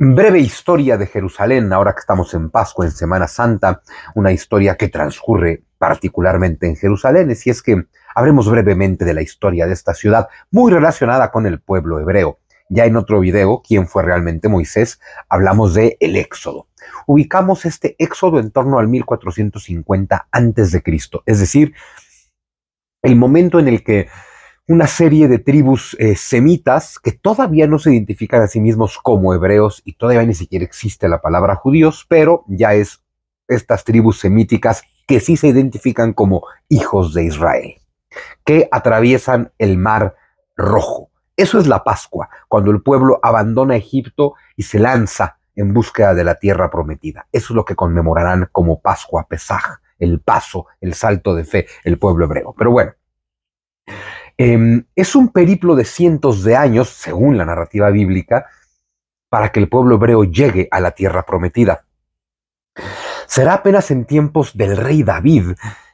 Breve historia de Jerusalén, ahora que estamos en Pascua, en Semana Santa, una historia que transcurre particularmente en Jerusalén, y es que hablemos brevemente de la historia de esta ciudad, muy relacionada con el pueblo hebreo. Ya en otro video, ¿quién fue realmente Moisés? Hablamos de el Éxodo. Ubicamos este Éxodo en torno al 1450 antes de Cristo, es decir, el momento en el que una serie de tribus eh, semitas que todavía no se identifican a sí mismos como hebreos y todavía ni siquiera existe la palabra judíos, pero ya es estas tribus semíticas que sí se identifican como hijos de Israel, que atraviesan el mar rojo. Eso es la Pascua, cuando el pueblo abandona Egipto y se lanza en búsqueda de la tierra prometida. Eso es lo que conmemorarán como Pascua Pesaj, el paso, el salto de fe, el pueblo hebreo. Pero bueno, Em, es un periplo de cientos de años, según la narrativa bíblica, para que el pueblo hebreo llegue a la tierra prometida. Será apenas en tiempos del rey David,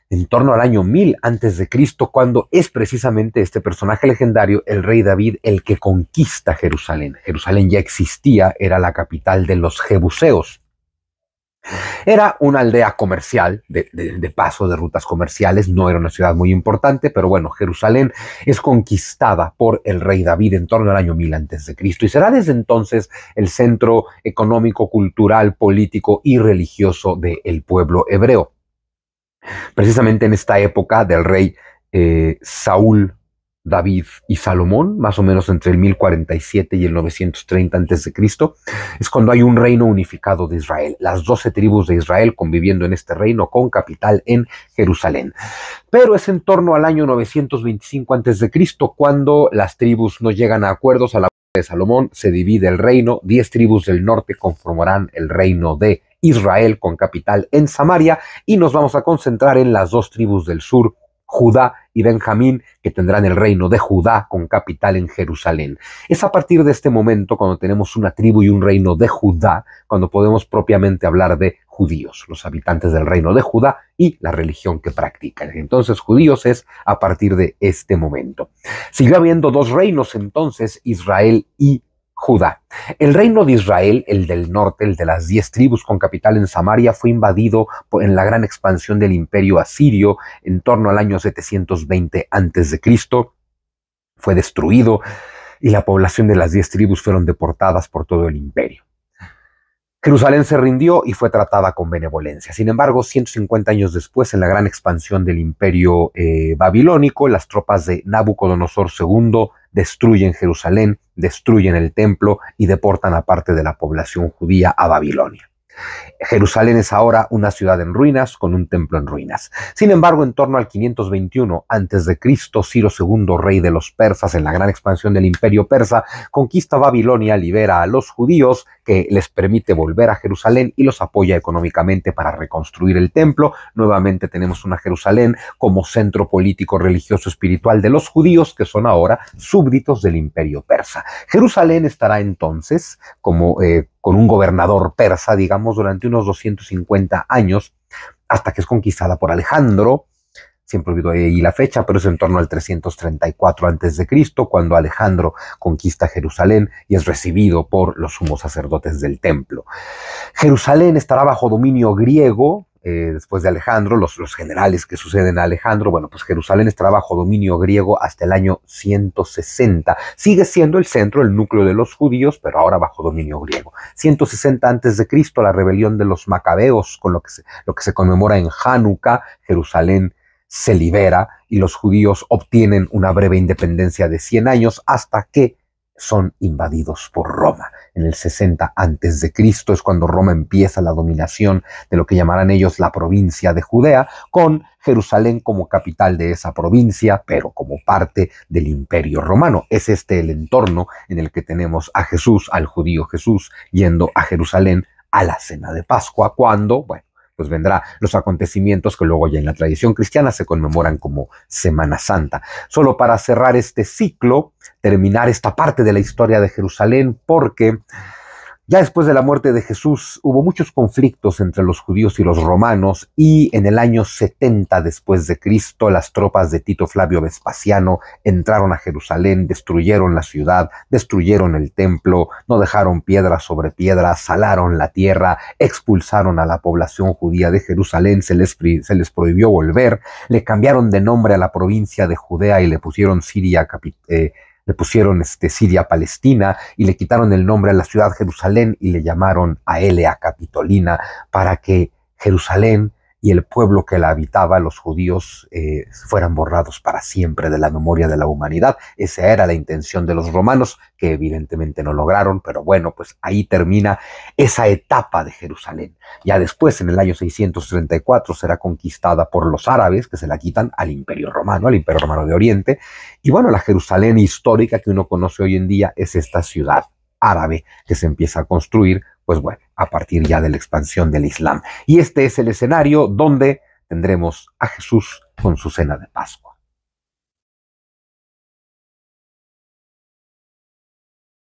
en torno al año 1000 antes de Cristo, cuando es precisamente este personaje legendario, el rey David, el que conquista Jerusalén. Jerusalén ya existía, era la capital de los jebuseos. Era una aldea comercial, de, paso de rutas comerciales, no era una ciudad muy importante, pero bueno, Jerusalén es conquistada por el rey David en torno al año 1000 Cristo y será desde entonces el centro económico, cultural, político y religioso del pueblo hebreo. Precisamente en esta época del rey eh, Saúl David y Salomón, más o menos entre el 1047 y el 930 a.C., es cuando hay un reino unificado de Israel, las doce tribus de Israel conviviendo en este reino con capital en Jerusalén. Pero es en torno al año 925 a.C. cuando las tribus no llegan a acuerdos a la de Salomón, se divide el reino, diez tribus del norte conformarán el reino de Israel con capital en Samaria y nos vamos a concentrar en las dos tribus del sur, Judá y Benjamín, que tendrán el reino de Judá con capital en Jerusalén. Es a partir de este momento, cuando tenemos una tribu y un reino de Judá, cuando podemos propiamente hablar de judíos, los habitantes del reino de Judá y la religión que practican. Entonces, judíos es a partir de este momento. Sigue habiendo dos reinos entonces, Israel y Judá. El reino de Israel, el del norte, el de las diez tribus con capital en Samaria, fue invadido en la gran expansión del imperio asirio en torno al año 720 a.C. Fue destruido y la población de las diez tribus fueron deportadas por todo el imperio. Jerusalén se rindió y fue tratada con benevolencia. Sin embargo, 150 años después, en la gran expansión del imperio eh, babilónico, las tropas de Nabucodonosor II destruyen Jerusalén, destruyen el templo y deportan a parte de la población judía a Babilonia. Jerusalén es ahora una ciudad en ruinas con un templo en ruinas. Sin embargo, en torno al 521 a.C., Ciro II, rey de los persas en la gran expansión del imperio persa, conquista Babilonia, libera a los judíos, que les permite volver a Jerusalén y los apoya económicamente para reconstruir el templo. Nuevamente tenemos una Jerusalén como centro político, religioso, espiritual de los judíos, que son ahora súbditos del imperio persa. Jerusalén estará entonces como... Eh, con un gobernador persa, digamos, durante unos 250 años, hasta que es conquistada por Alejandro. Siempre olvido ahí la fecha, pero es en torno al 334 a.C., cuando Alejandro conquista Jerusalén y es recibido por los sumos sacerdotes del templo. Jerusalén estará bajo dominio griego, eh, después de Alejandro, los, los, generales que suceden a Alejandro, bueno, pues Jerusalén está bajo dominio griego hasta el año 160. Sigue siendo el centro, el núcleo de los judíos, pero ahora bajo dominio griego. 160 antes de Cristo, la rebelión de los macabeos, con lo que se, lo que se conmemora en Hanukkah, Jerusalén se libera y los judíos obtienen una breve independencia de 100 años hasta que son invadidos por Roma. En el 60 antes de Cristo es cuando Roma empieza la dominación de lo que llamarán ellos la provincia de Judea, con Jerusalén como capital de esa provincia, pero como parte del imperio romano. Es este el entorno en el que tenemos a Jesús, al judío Jesús, yendo a Jerusalén a la cena de Pascua, cuando, bueno, pues vendrá los acontecimientos que luego ya en la tradición cristiana se conmemoran como Semana Santa. Solo para cerrar este ciclo, terminar esta parte de la historia de Jerusalén, porque ya después de la muerte de Jesús hubo muchos conflictos entre los judíos y los romanos y en el año 70 después de Cristo las tropas de Tito Flavio Vespasiano entraron a Jerusalén, destruyeron la ciudad, destruyeron el templo, no dejaron piedra sobre piedra, salaron la tierra, expulsaron a la población judía de Jerusalén, se les, se les prohibió volver, le cambiaron de nombre a la provincia de Judea y le pusieron Siria eh, le pusieron este, Siria Palestina y le quitaron el nombre a la ciudad Jerusalén y le llamaron a Elea Capitolina para que Jerusalén y el pueblo que la habitaba, los judíos, eh, fueran borrados para siempre de la memoria de la humanidad. Esa era la intención de los romanos, que evidentemente no lograron, pero bueno, pues ahí termina esa etapa de Jerusalén. Ya después, en el año 634, será conquistada por los árabes, que se la quitan al Imperio Romano, al Imperio Romano de Oriente. Y bueno, la Jerusalén histórica que uno conoce hoy en día es esta ciudad árabe que se empieza a construir, pues bueno, a partir ya de la expansión del Islam. Y este es el escenario donde tendremos a Jesús con su cena de Pascua.